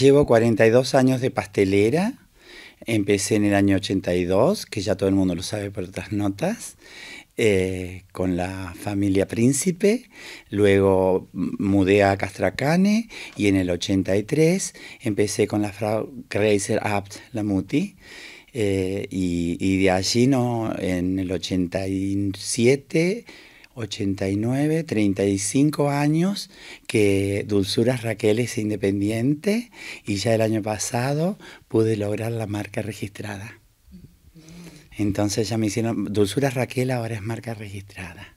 Llevo 42 años de pastelera. Empecé en el año 82, que ya todo el mundo lo sabe por otras notas, eh, con la familia Príncipe. Luego mudé a Castracane y en el 83 empecé con la Frau Kreiser Abt Lamuti. Eh, y, y de allí no, en el 87 89, 35 años que Dulzuras Raquel es independiente y ya el año pasado pude lograr la marca registrada. Entonces ya me hicieron, Dulzuras Raquel ahora es marca registrada.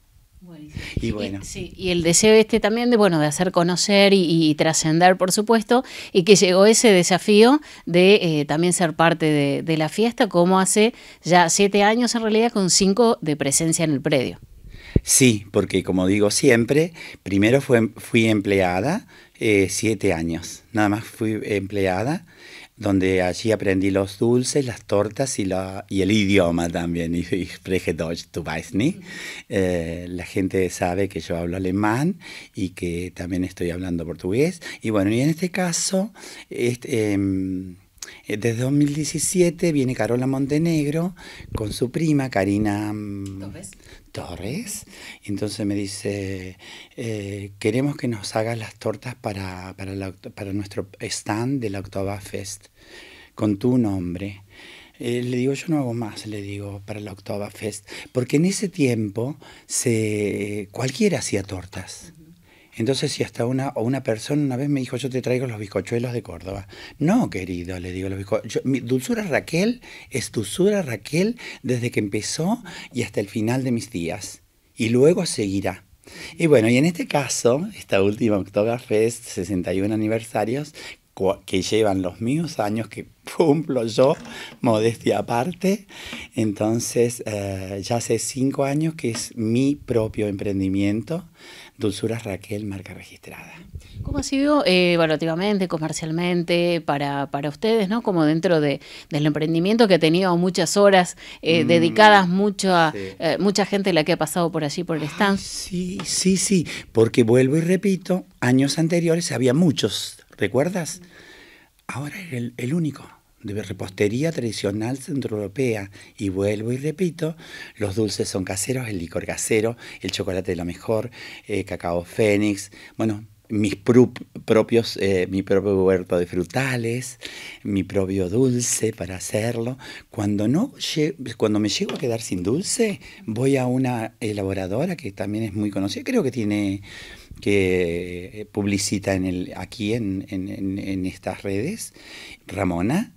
Y bueno. sí, y el deseo este también de, bueno, de hacer conocer y, trascender, por supuesto, y que llegó ese desafío de eh, también ser parte de, de la fiesta, como hace ya siete años en realidad, con cinco de presencia en el predio. Sí, porque como digo siempre, primero fui empleada eh, siete años, nada más fui empleada, donde allí aprendí los dulces, las tortas y, la, y el idioma también. Y spreche Deutsch, eh, la gente sabe que yo hablo alemán y que también estoy hablando portugués. Y bueno, y en este caso, este, em, eh, desde 2017 viene Carola Montenegro con su prima Karina mm, Torres. entonces me dice, eh, queremos que nos hagas las tortas para, nuestro stand de la Octava Fest, con tu nombre. Eh, le digo, yo no hago más, le digo, para la Octava Fest, porque en ese tiempo se, cualquiera hacía tortas. Entonces, si hasta una, o una persona una vez me dijo, yo te traigo los bizcochuelos de Córdoba. No, querido, le digo los bizcochuelos. dulzura Raquel es dulzura Raquel desde que empezó y hasta el final de mis días. Y luego seguirá. Y bueno, y en este caso, esta última octava Fest, 61 aniversarios, que llevan los míos años que cumplo yo, modestia aparte. Entonces, eh, ya hace cinco años que es mi propio emprendimiento, Dulzuras Raquel, marca registrada. ¿Cómo ha sido eh, evaluativamente, comercialmente, para, para ustedes, ¿no? como dentro del emprendimiento que ha tenido muchas horas eh, mm, dedicadas, mucho a, mucha gente la que ha pasado por allí, por el stand? sí, sí, sí, porque vuelvo y repito, años anteriores había muchos ¿Recuerdas? Ahora es el, único de repostería tradicional centroeuropea. Y vuelvo y repito, los dulces son caseros, el licor casero, el chocolate de lo mejor, eh, cacao fénix, bueno, mis propios, eh, mi propio huerto de frutales, mi propio dulce para hacerlo. Cuando, no, cuando me llego a quedar sin dulce, voy a una elaboradora que también es muy conocida, creo que tiene que eh, publicita en el, aquí en, estas redes, Ramona,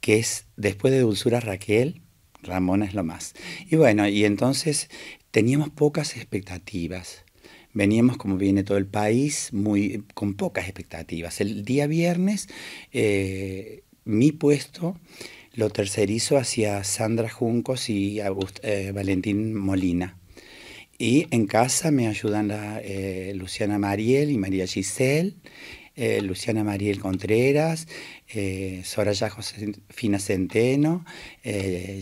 que es después de Dulzura Raquel, Ramona es lo más. Y bueno, y entonces teníamos pocas expectativas. Veníamos, como viene todo el país, muy, con pocas expectativas. El día viernes, eh, mi puesto lo tercerizo hacia Sandra Juncos y eh, Valentín Molina. Y en casa me ayudan eh, Luciana Mariel y María Giselle, eh, Luciana Mariel Contreras, eh, Soraya Fina Centeno,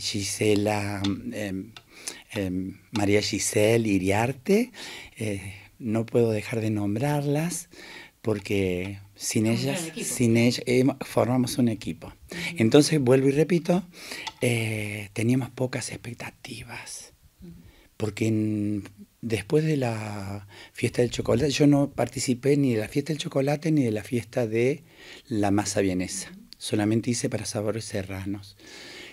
Gisela, em, em, María Giselle Iriarte. no puedo dejar de nombrarlas porque sin ellas, sin ellas, formamos un equipo. Entonces, vuelvo y repito, teníamos pocas expectativas porque después de la fiesta del chocolate, yo no participé ni de la fiesta del chocolate ni de la fiesta de la masa vienesa, solamente hice para sabores serranos.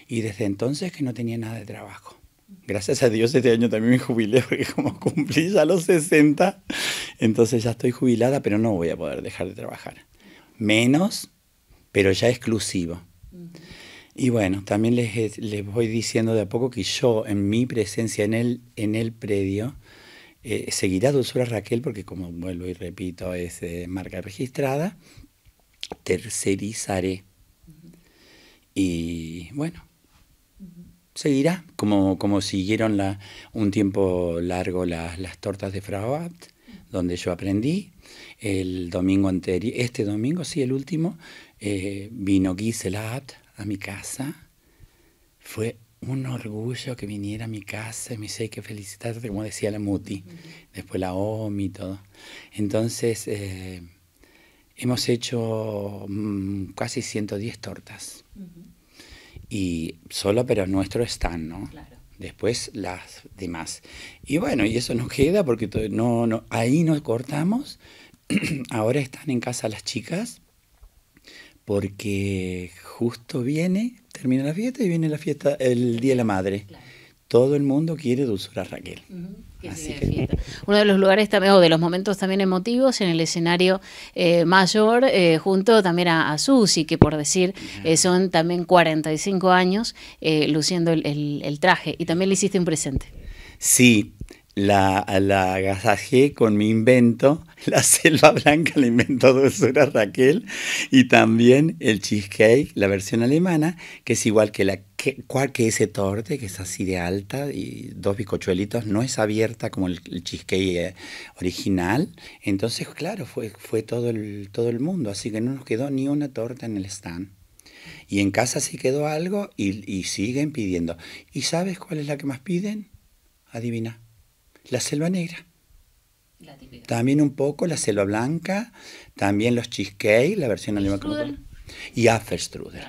Y desde entonces que no tenía nada de trabajo. Gracias a Dios este año también me jubilé, porque como cumplí ya los 60, entonces ya estoy jubilada, pero no voy a poder dejar de trabajar. Menos, pero ya exclusivo. Y bueno, también les, voy diciendo de a poco que yo, en mi presencia en el, en el predio, eh, seguirá Dulzura Raquel, porque como vuelvo y repito, es eh, marca registrada, tercerizaré. Y bueno, seguirá, como, como siguieron la, un tiempo largo las, tortas de Frabat, donde yo aprendí. El domingo anterior, este domingo, sí, el último, eh, vino Gisela Abt a mi casa, fue un orgullo que viniera a mi casa y me dice, que felicitarte, como decía la Muti, después la OMI y todo. Entonces, eh, hemos hecho mm, casi 110 tortas. Y solo, pero nuestro están, ¿no? Después las demás. Y bueno, y eso nos queda porque no, no, ahí nos cortamos. Ahora están en casa las chicas porque justo viene, termina la fiesta y viene la fiesta el Día de la Madre. Todo el mundo quiere dulzura Raquel. Uno de los lugares también, o de los momentos también emotivos en el escenario eh, mayor, eh, junto también a, a, Susi, que por decir eh, son también 45 años luciendo el, el, traje. Y también le hiciste un presente. Sí, la, la con mi invento, la selva blanca la inventó era Raquel, y también el cheesecake, la versión alemana, que es igual que la cual que ese torte, que es así de alta, y dos bizcochuelitos, no es abierta como el, el cheesecake eh, original. Entonces, claro, fue, fue todo, el, todo el mundo, así que no nos quedó ni una torta en el stand. Y en casa sí quedó algo y, y siguen pidiendo. ¿Y sabes cuál es la que más piden? Adivina la selva negra. También un poco la selva blanca, también los cheesecake, la versión alemana. Y Apfelstrudel.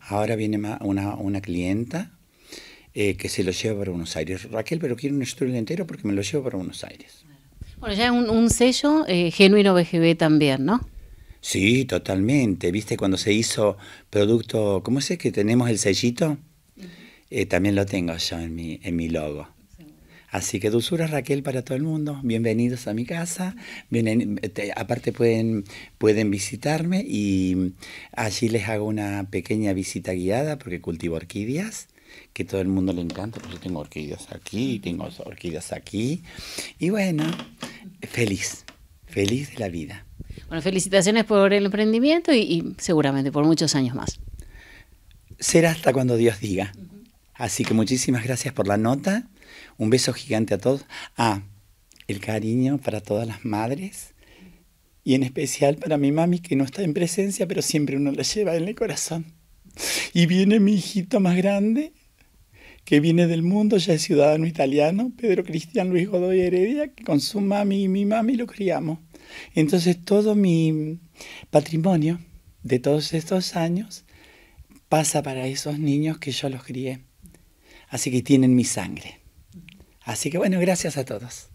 Ahora viene una, clienta eh, que se lo lleva para Buenos Aires. Raquel, pero quiero un Strudel entero porque me lo llevo para Buenos Aires. Bueno, ya un, sello eh, genuino BGB también, ¿no? Sí, totalmente. Viste cuando se hizo producto, ¿cómo sé que tenemos el sellito? Eh, también lo tengo yo en mi, en mi logo. Así que dulzura Raquel para todo el mundo. Bienvenidos a mi casa. aparte pueden, pueden visitarme y allí les hago una pequeña visita guiada porque cultivo orquídeas que todo el mundo le encanta, porque tengo orquídeas aquí, tengo orquídeas aquí. Y bueno, feliz, feliz de la vida. Bueno, felicitaciones por el emprendimiento y, y seguramente por muchos años más. Será hasta cuando Dios diga. Así que muchísimas gracias por la nota un beso gigante a todos. Ah, el cariño para todas las madres y en especial para mi mami que no está en presencia, pero siempre uno la lleva en el corazón. Y viene mi hijito más grande, que viene del mundo, ya es ciudadano italiano, Pedro Cristian Luis Godoy Heredia, que con su mami y mi mami lo criamos. Entonces todo mi patrimonio de todos estos años pasa para esos niños que yo los crié. Así que tienen mi sangre. Así que bueno, gracias a todos.